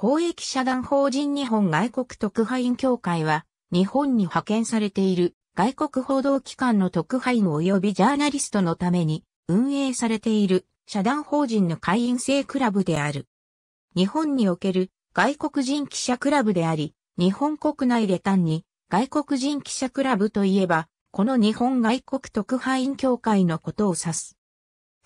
公益社団法人日本外国特派員協会は、日本に派遣されている外国報道機関の特派員及びジャーナリストのために運営されている社団法人の会員制クラブである。日本における外国人記者クラブであり、日本国内で単に外国人記者クラブといえば、この日本外国特派員協会のことを指す。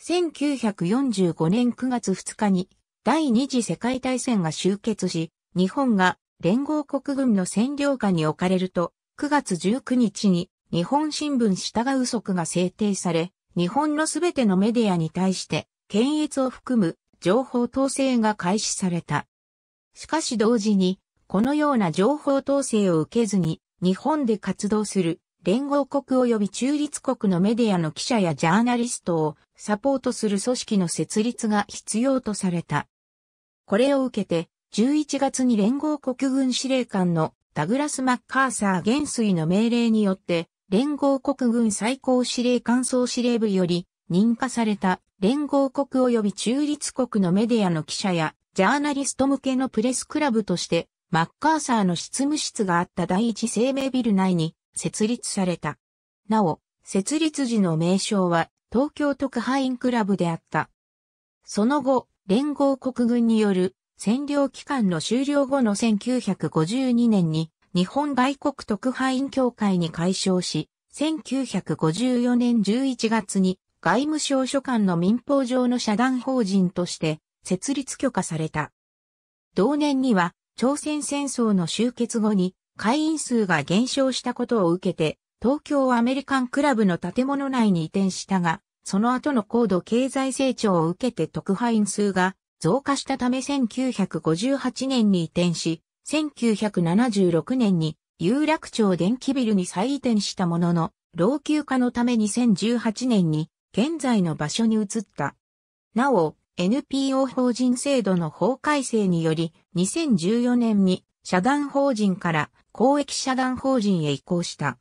1945年9月2日に第二次世界大戦が終結し、日本が連合国軍の占領下に置かれると、9月19日に日本新聞従う則が制定され、日本のすべてのメディアに対して、検閲を含む情報統制が開始された。しかし同時に、このような情報統制を受けずに、日本で活動する連合国及び中立国のメディアの記者やジャーナリストをサポートする組織の設立が必要とされた。これを受けて、11月に連合国軍司令官のダグラス・マッカーサー元帥の命令によって、連合国軍最高司令官総司令部より認可された連合国及び中立国のメディアの記者やジャーナリスト向けのプレスクラブとしてマッカーサーの執務室があった第一生命ビル内に設立された。なお、設立時の名称は東京特派員クラブであった。その後、連合国軍による占領期間の終了後の1952年に日本外国特派員協会に解消し、1954年11月に外務省所管の民法上の社団法人として設立許可された。同年には朝鮮戦争の終結後に会員数が減少したことを受けて東京アメリカンクラブの建物内に移転したが、その後の高度経済成長を受けて特派員数が増加したため1958年に移転し、1976年に有楽町電気ビルに再移転したものの、老朽化のため2018年に現在の場所に移った。なお、NPO 法人制度の法改正により、2014年に社団法人から公益社団法人へ移行した。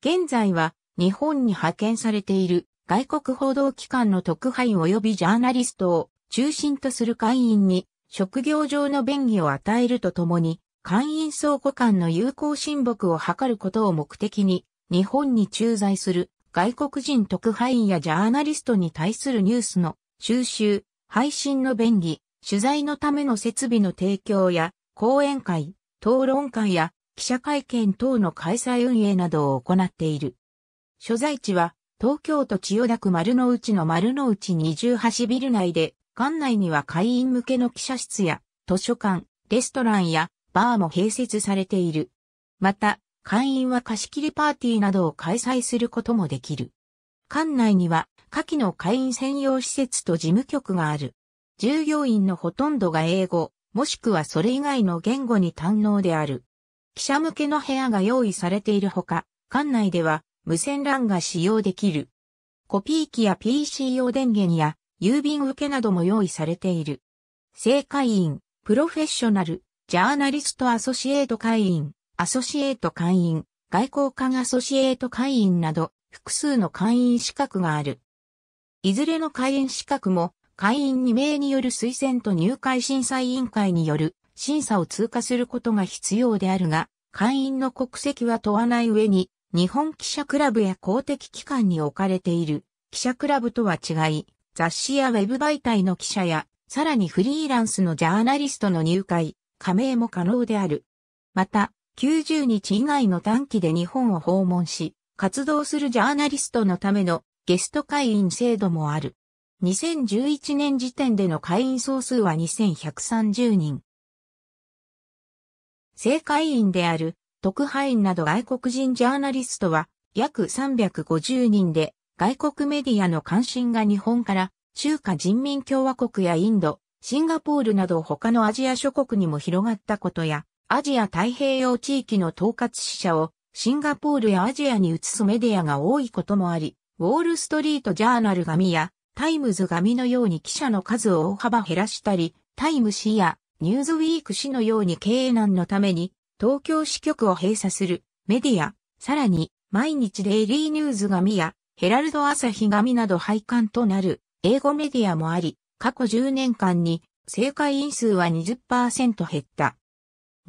現在は日本に派遣されている外国報道機関の特派員及びジャーナリストを中心とする会員に職業上の便宜を与えるとともに、会員相互間の友好親睦を図ることを目的に、日本に駐在する外国人特派員やジャーナリストに対するニュースの収集、配信の便宜、取材のための設備の提供や、講演会、討論会や記者会見等の開催運営などを行っている。所在地は東京都千代田区丸の内の丸の内二重橋ビル内で、館内には会員向けの記者室や図書館、レストランやバーも併設されている。また、会員は貸し切りパーティーなどを開催することもできる。館内には、下記の会員専用施設と事務局がある。従業員のほとんどが英語、もしくはそれ以外の言語に堪能である。記者向けの部屋が用意されているほか、館内では無線 LAN が使用できる。コピー機や PC 用電源や郵便受けなども用意されている。正会員、プロフェッショナル、ジャーナリストアソシエート会員、アソシエート会員、外交官アソシエート会員など複数の会員資格がある。いずれの会員資格も会員2名による推薦と入会審査委員会による審査を通過することが必要であるが、会員の国籍は問わない上に、日本記者クラブや公的機関に置かれている記者クラブとは違い、雑誌やウェブ媒体の記者や、さらにフリーランスのジャーナリストの入会、加盟も可能である。また、90日以外の短期で日本を訪問し、活動するジャーナリストのためのゲスト会員制度もある。2011年時点での会員総数は2130人。正会員である特派員など外国人ジャーナリストは約350人で外国メディアの関心が日本から中華人民共和国やインド、シンガポールなど他のアジア諸国にも広がったことやアジア太平洋地域の統括死者をシンガポールやアジアに移すメディアが多いこともあり、ウォールストリートジャーナル紙やタイムズ紙のように記者の数を大幅減らしたり、タイム誌やニューズウィーク誌のように経営難のために東京支局を閉鎖するメディア、さらに毎日デイリーニューズ紙やヘラルド朝日紙など廃刊となる英語メディアもあり、過去10年間に正会員数は20%減った。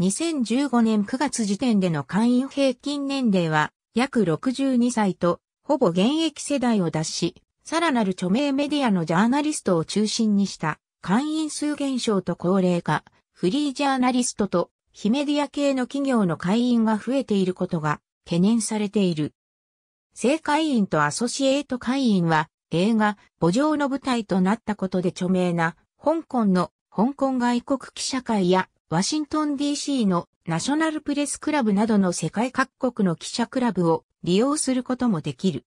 2015年9月時点での会員平均年齢は約62歳と、ほぼ現役世代を脱し、さらなる著名メディアのジャーナリストを中心にした会員数減少と高齢化、フリージャーナリストと非メディア系の企業の会員が増えていることが懸念されている。正会員とアソシエイト会員は映画、墓場の舞台となったことで著名な香港の香港外国記者会やワシントン DC のナショナルプレスクラブなどの世界各国の記者クラブを利用することもできる。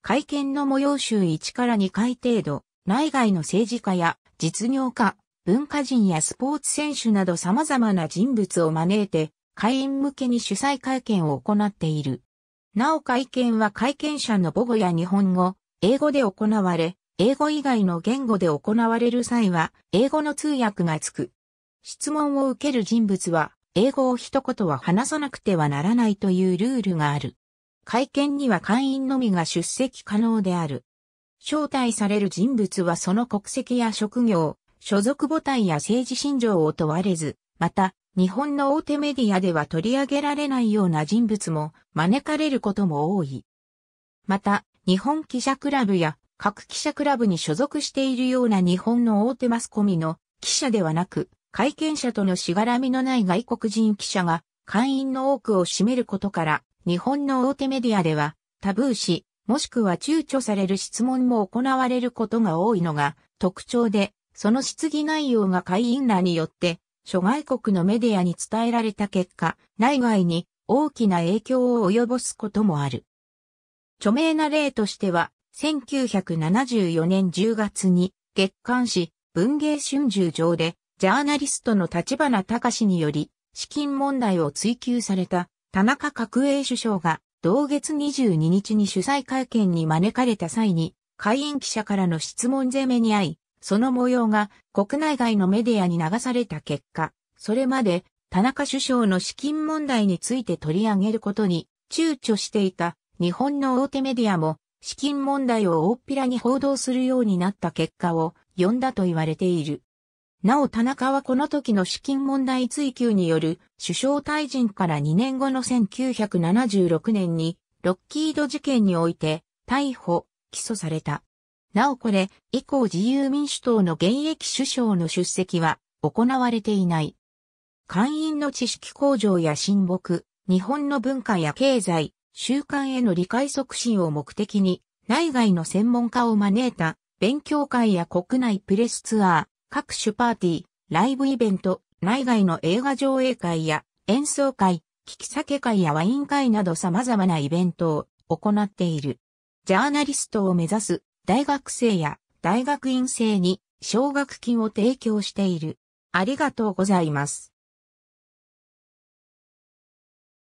会見の模様集1から2回程度、内外の政治家や実業家、文化人やスポーツ選手など様々な人物を招いて、会員向けに主催会見を行っている。なお会見は会見者の母語や日本語、英語で行われ、英語以外の言語で行われる際は、英語の通訳がつく。質問を受ける人物は、英語を一言は話さなくてはならないというルールがある。会見には会員のみが出席可能である。招待される人物はその国籍や職業、所属母体や政治信条を問われず、また、日本の大手メディアでは取り上げられないような人物も招かれることも多い。また、日本記者クラブや各記者クラブに所属しているような日本の大手マスコミの記者ではなく、会見者とのしがらみのない外国人記者が会員の多くを占めることから、日本の大手メディアではタブー視、もしくは躊躇される質問も行われることが多いのが特徴で、その質疑内容が会員らによって諸外国のメディアに伝えられた結果、内外に大きな影響を及ぼすこともある。著名な例としては、1974年10月に月刊誌文芸春秋上でジャーナリストの立花隆により資金問題を追及された田中角栄首相が同月22日に主催会見に招かれた際に会員記者からの質問攻めに遭いその模様が国内外のメディアに流された結果、それまで田中首相の資金問題について取り上げることに躊躇していた日本の大手メディアも資金問題を大っぴらに報道するようになった結果を呼んだと言われている。なお田中はこの時の資金問題追及による首相退陣から2年後の1976年にロッキード事件において逮捕、起訴された。なおこれ、以降自由民主党の現役首相の出席は行われていない。会員の知識向上や親睦、日本の文化や経済、習慣への理解促進を目的に、内外の専門家を招いた勉強会や国内プレスツアー、各種パーティー、ライブイベント、内外の映画上映会や演奏会、聞き酒会やワイン会など様々なイベントを行っている。ジャーナリストを目指す大学生や大学院生に奨学金を提供している。ありがとうございます。